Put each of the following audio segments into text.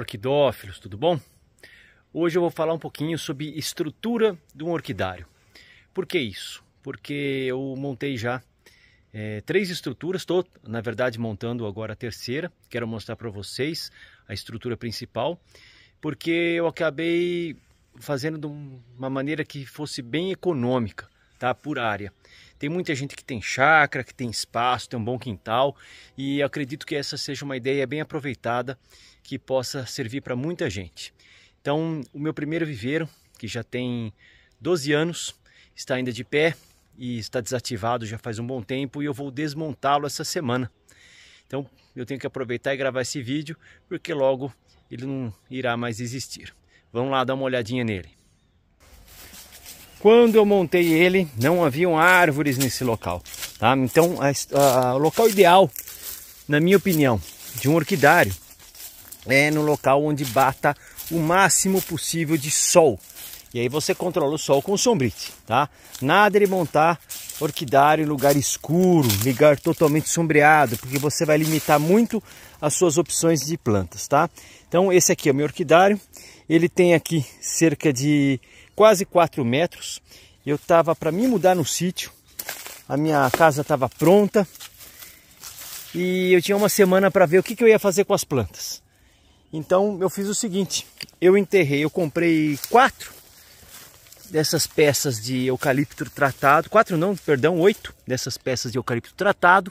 orquidófilos, tudo bom? Hoje eu vou falar um pouquinho sobre estrutura de um orquidário. Por que isso? Porque eu montei já é, três estruturas, estou na verdade montando agora a terceira, quero mostrar para vocês a estrutura principal, porque eu acabei fazendo de uma maneira que fosse bem econômica tá? Por área. Tem muita gente que tem chácara, que tem espaço, tem um bom quintal e acredito que essa seja uma ideia bem aproveitada que possa servir para muita gente. Então, o meu primeiro viveiro, que já tem 12 anos, está ainda de pé e está desativado já faz um bom tempo e eu vou desmontá-lo essa semana. Então, eu tenho que aproveitar e gravar esse vídeo porque logo ele não irá mais existir. Vamos lá dar uma olhadinha nele. Quando eu montei ele, não haviam árvores nesse local, tá? Então, o local ideal, na minha opinião, de um orquidário é no local onde bata o máximo possível de sol. E aí você controla o sol com sombrite, tá? Nada de montar orquidário em lugar escuro, lugar totalmente sombreado, porque você vai limitar muito as suas opções de plantas, tá? Então esse aqui é o meu orquidário. Ele tem aqui cerca de quase 4 metros. Eu estava para me mudar no sítio, a minha casa estava pronta e eu tinha uma semana para ver o que, que eu ia fazer com as plantas. Então eu fiz o seguinte: eu enterrei, eu comprei quatro dessas peças de eucalipto tratado, quatro não, perdão, oito dessas peças de eucalipto tratado.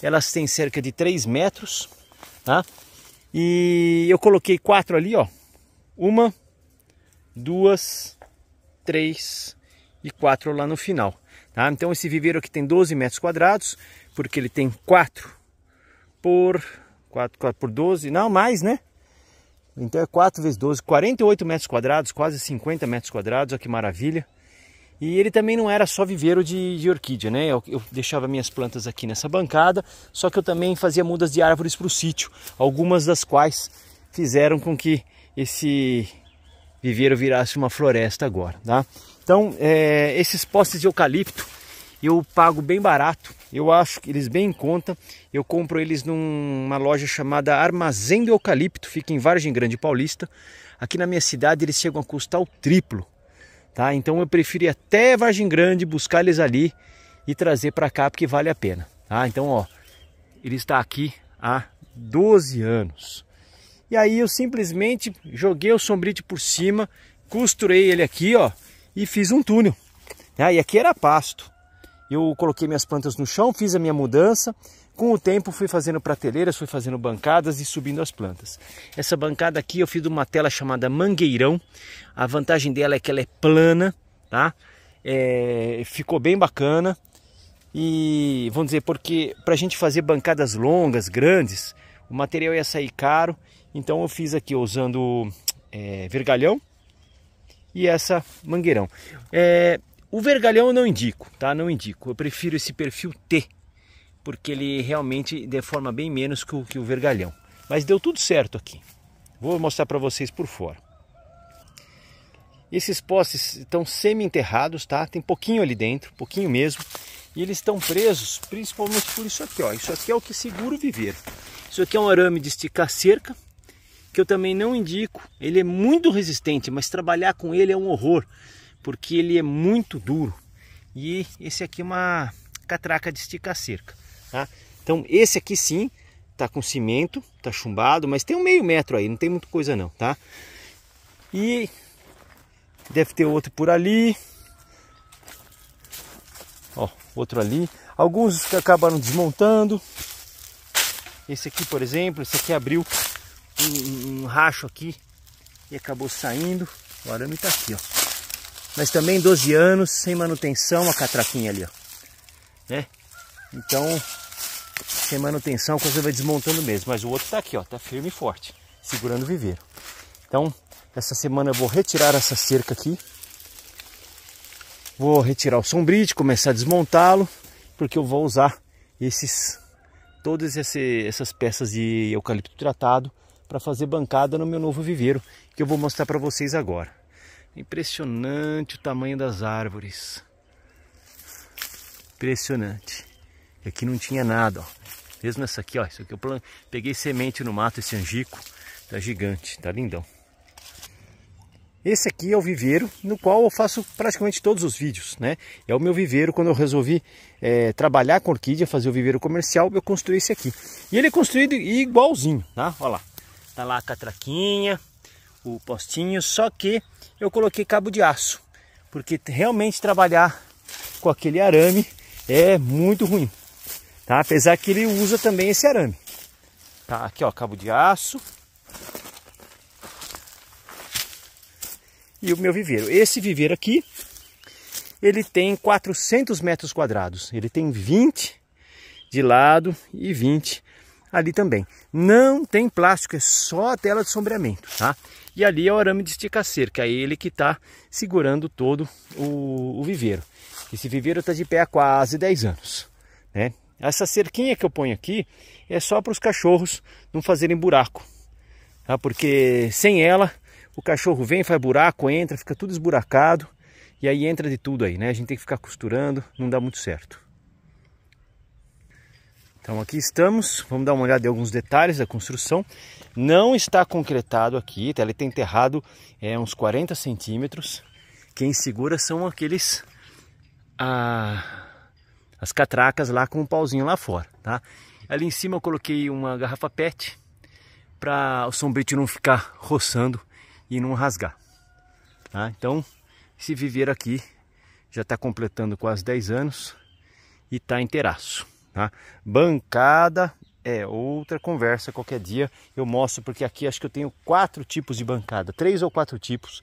Elas têm cerca de 3 metros, tá? E eu coloquei quatro ali, ó. Uma, duas, três e quatro lá no final. Tá? Então esse viveiro aqui tem 12 metros quadrados, porque ele tem 4 por 4, 4 por 12, não mais, né? Então é 4 vezes 12, 48 metros quadrados, quase 50 metros quadrados, olha que maravilha. E ele também não era só viveiro de, de orquídea, né? Eu, eu, deixava minhas plantas aqui nessa bancada, só que eu também fazia mudas de árvores para o sítio, algumas das quais fizeram com que esse viveiro virasse uma floresta agora, tá? Então, é, esses postes de eucalipto eu pago bem barato, eu acho que eles bem em conta. Eu compro eles numa loja chamada Armazém do Eucalipto, fica em Vargem Grande Paulista. Aqui na minha cidade eles chegam a custar o triplo, tá? Então eu prefiro ir até Vargem Grande, buscar eles ali e trazer para cá porque vale a pena, tá? Então, ó, ele está aqui há 12 anos. E aí eu simplesmente joguei o sombrite por cima, costurei ele aqui, ó, e fiz um túnel. Ah, e aqui era pasto. Eu coloquei minhas plantas no chão, fiz a minha mudança. Com o tempo fui fazendo prateleiras, fui fazendo bancadas e subindo as plantas. Essa bancada aqui eu fiz de uma tela chamada mangueirão. A vantagem dela é que ela é plana, tá? É, ficou bem bacana. E vamos dizer, porque para a gente fazer bancadas longas, grandes, o material ia sair caro então eu fiz aqui usando é, vergalhão e essa mangueirão. É, o vergalhão eu não indico, tá? Não indico. Eu prefiro esse perfil T, porque ele realmente deforma bem menos que o, que o vergalhão. Mas deu tudo certo aqui. Vou mostrar para vocês por fora. Esses postes estão semi-enterrados, tá? Tem pouquinho ali dentro, pouquinho mesmo. E eles estão presos principalmente por isso aqui, ó. Isso aqui é o que segura o viveiro. Isso aqui é um arame de esticar cerca, que eu também não indico. Ele é muito resistente, mas trabalhar com ele é um horror, porque ele é muito duro. E esse aqui é uma catraca de esticar cerca. Tá? Então esse aqui sim tá com cimento, tá chumbado, mas tem um meio metro aí, não tem muita coisa não, tá? E deve ter outro por ali. Ó, outro ali. Alguns acabaram desmontando. Esse aqui, por exemplo, esse aqui abriu um, um racho aqui e acabou saindo. O arame está aqui, ó. Mas também 12 anos, sem manutenção, a catraquinha ali, ó. Né? Então, sem manutenção, a coisa vai desmontando mesmo. Mas o outro está aqui, ó. Tá firme e forte, segurando o viveiro. Então, essa semana eu vou retirar essa cerca aqui. Vou retirar o sombrite, começar a desmontá-lo, porque eu vou usar esses todas esse, essas peças de eucalipto tratado para fazer bancada no meu novo viveiro, que eu vou mostrar para vocês agora. Impressionante o tamanho das árvores. Impressionante. aqui não tinha nada, ó. Mesmo essa aqui, ó, isso aqui eu plan... peguei semente no mato esse angico, tá gigante, tá lindão. Esse aqui é o viveiro no qual eu faço praticamente todos os vídeos, né? É o meu viveiro quando eu resolvi é, trabalhar com orquídea, fazer o viveiro comercial, eu construí esse aqui. E ele é construído igualzinho, tá? Olha lá, Tá lá a catraquinha, o postinho, só que eu coloquei cabo de aço, porque realmente trabalhar com aquele arame é muito ruim, tá? Apesar que ele usa também esse arame. Tá, aqui ó, cabo de aço. E o meu viveiro. Esse viveiro aqui, ele tem 400 metros quadrados. Ele tem 20 de lado e 20 ali também. Não tem plástico, é só a tela de sombreamento, tá? E ali é o arame de estica cerca, é ele que está segurando todo o, o viveiro. Esse viveiro está de pé há quase 10 anos, né? Essa cerquinha que eu ponho aqui é só para os cachorros não fazerem buraco, tá? Porque sem ela o cachorro vem, faz buraco, entra, fica tudo esburacado e aí entra de tudo aí, né? A gente tem que ficar costurando, não dá muito certo. Então aqui estamos, vamos dar uma olhada em alguns detalhes da construção. Não está concretado aqui, tá? Ele está enterrado é, uns 40 centímetros. Quem segura são aqueles ah, as catracas lá com o um pauzinho lá fora, tá? Ali em cima eu coloquei uma garrafa PET para o sombete não ficar roçando e não rasgar. Tá? Então, esse viveiro aqui já está completando quase 10 anos e está inteiraço. Tá? Bancada é outra conversa qualquer dia eu mostro porque aqui acho que eu tenho quatro tipos de bancada, três ou quatro tipos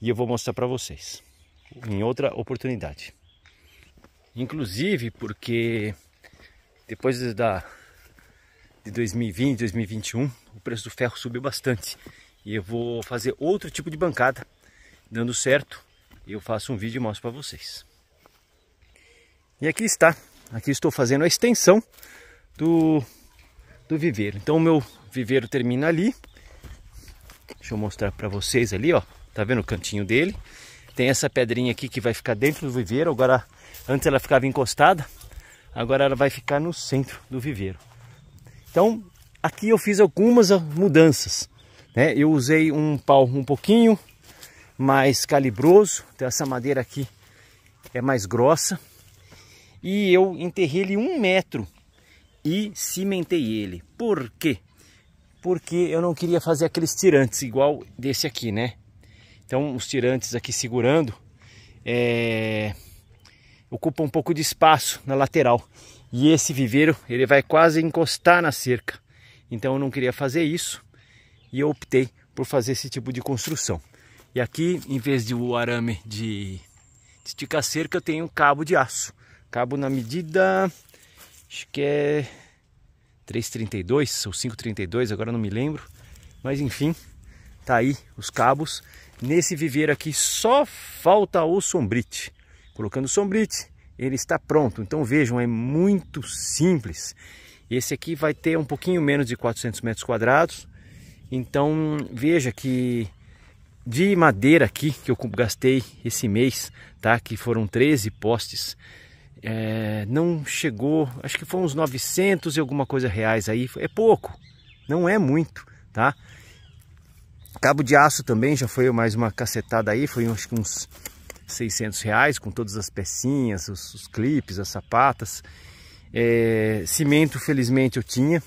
e eu vou mostrar para vocês em outra oportunidade. Inclusive porque depois da de 2020, 2021, o preço do ferro subiu bastante e eu vou fazer outro tipo de bancada, dando certo, eu faço um vídeo e mostro para vocês. E aqui está Aqui estou fazendo a extensão do, do viveiro. Então o meu viveiro termina ali. Deixa eu mostrar para vocês ali, ó. Tá vendo o cantinho dele? Tem essa pedrinha aqui que vai ficar dentro do viveiro. Agora, antes ela ficava encostada, agora ela vai ficar no centro do viveiro. Então, aqui eu fiz algumas mudanças. Né? Eu usei um pau um pouquinho mais calibroso. Então, essa madeira aqui é mais grossa e eu enterrei ele um metro e cimentei ele. Por quê? Porque eu não queria fazer aqueles tirantes igual desse aqui, né? Então os tirantes aqui segurando é... ocupa um pouco de espaço na lateral. E esse viveiro ele vai quase encostar na cerca. Então eu não queria fazer isso e eu optei por fazer esse tipo de construção. E aqui, em vez de o arame de, de esticar cerca, eu tenho um cabo de aço. Cabo na medida. Acho que é 332 ou 532, agora não me lembro. Mas enfim, tá aí os cabos. Nesse viveiro aqui só falta o sombrite. Colocando o sombrite, ele está pronto. Então vejam, é muito simples. Esse aqui vai ter um pouquinho menos de 400 metros quadrados. Então veja que de madeira aqui que eu gastei esse mês, tá? Que foram 13 postes é, não chegou, acho que foi uns 900 e alguma coisa reais aí, é pouco, não é muito, tá? Cabo de aço também já foi mais uma cacetada aí, foi acho que uns 600 reais com todas as pecinhas, os, os clipes, as sapatas. É, cimento, felizmente eu tinha,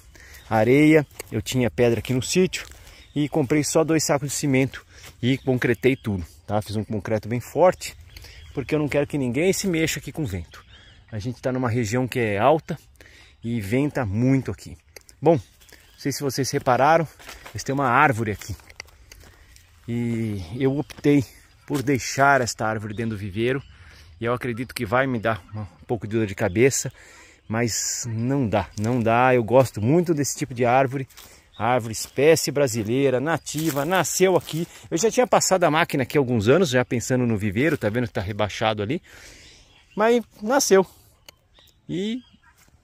areia, eu tinha pedra aqui no sítio e comprei só dois sacos de cimento e concretei tudo, tá? Fiz um concreto bem forte porque eu não quero que ninguém se mexa aqui com vento. A gente está numa região que é alta e venta muito aqui. Bom, não sei se vocês repararam, mas tem uma árvore aqui. E eu optei por deixar esta árvore dentro do viveiro. E eu acredito que vai me dar um pouco de dor de cabeça, mas não dá, não dá. Eu gosto muito desse tipo de árvore. Árvore espécie brasileira, nativa, nasceu aqui. Eu já tinha passado a máquina aqui há alguns anos, já pensando no viveiro, tá vendo que tá rebaixado ali. Mas nasceu, e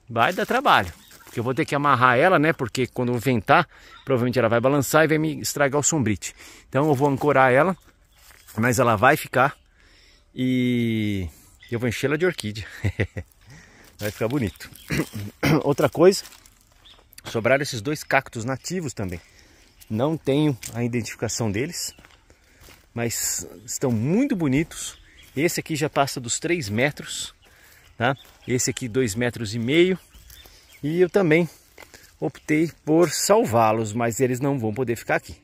vai dar trabalho. Porque eu vou ter que amarrar ela, né? Porque quando ventar, provavelmente ela vai balançar e vai me estragar o sombrite. Então eu vou ancorar ela, mas ela vai ficar. E eu vou enchê-la de orquídea. vai ficar bonito. Outra coisa, sobraram esses dois cactos nativos também. Não tenho a identificação deles, mas estão muito bonitos. Esse aqui já passa dos 3 metros Tá? Esse aqui dois metros e meio. E eu também optei por salvá-los, mas eles não vão poder ficar aqui.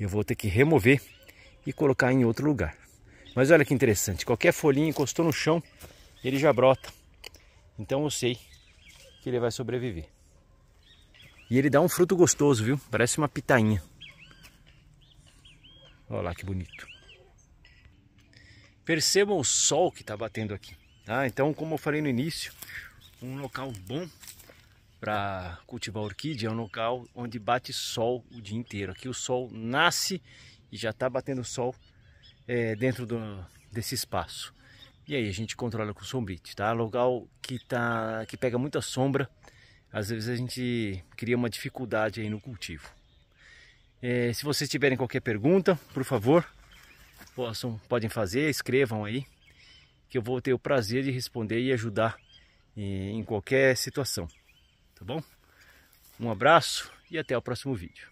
Eu vou ter que remover e colocar em outro lugar. Mas olha que interessante, qualquer folhinha encostou no chão, ele já brota. Então eu sei que ele vai sobreviver. E ele dá um fruto gostoso, viu? Parece uma pitainha. Olha lá que bonito. Percebam o sol que está batendo aqui. Tá? então, como eu falei no início, um local bom para cultivar orquídea é um local onde bate sol o dia inteiro. Aqui o sol nasce e já está batendo sol é, dentro do, desse espaço. E aí a gente controla com sombrite, tá? Local que, tá, que pega muita sombra, às vezes a gente cria uma dificuldade aí no cultivo. É, se vocês tiverem qualquer pergunta, por favor, possam, podem fazer, escrevam aí que eu vou ter o prazer de responder e ajudar eh, em qualquer situação, tá bom? Um abraço e até o próximo vídeo.